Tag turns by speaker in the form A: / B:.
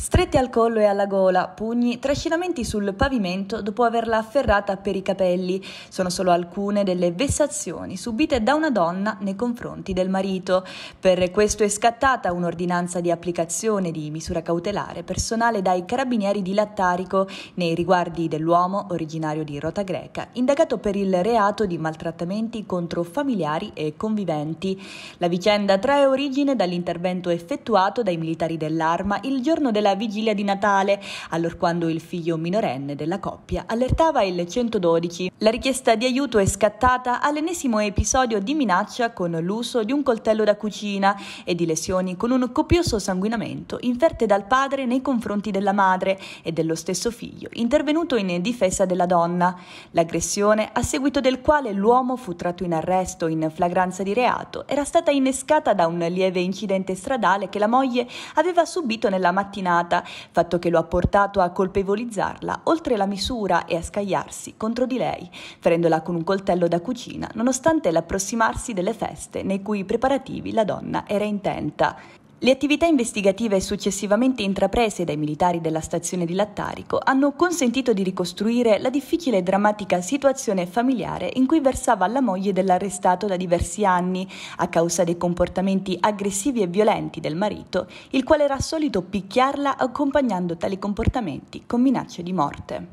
A: Stretti al collo e alla gola, pugni, trascinamenti sul pavimento dopo averla afferrata per i capelli sono solo alcune delle vessazioni subite da una donna nei confronti del marito. Per questo è scattata un'ordinanza di applicazione di misura cautelare personale dai carabinieri di Lattarico nei riguardi dell'uomo originario di Rota Greca, indagato per il reato di maltrattamenti contro familiari e conviventi. La vicenda trae origine dall'intervento effettuato dai militari dell'arma il giorno della la vigilia di Natale, allorquando il figlio minorenne della coppia allertava il 112. La richiesta di aiuto è scattata all'ennesimo episodio di minaccia con l'uso di un coltello da cucina e di lesioni con un copioso sanguinamento inferte dal padre nei confronti della madre e dello stesso figlio, intervenuto in difesa della donna. L'aggressione, a seguito del quale l'uomo fu tratto in arresto in flagranza di reato, era stata innescata da un lieve incidente stradale che la moglie aveva subito nella mattinata condannata, fatto che lo ha portato a colpevolizzarla oltre la misura e a scagliarsi contro di lei, ferendola con un coltello da cucina, nonostante l'approssimarsi delle feste nei cui preparativi la donna era intenta. Le attività investigative successivamente intraprese dai militari della stazione di Lattarico hanno consentito di ricostruire la difficile e drammatica situazione familiare in cui versava la moglie dell'arrestato da diversi anni a causa dei comportamenti aggressivi e violenti del marito, il quale era solito picchiarla accompagnando tali comportamenti con minacce di morte.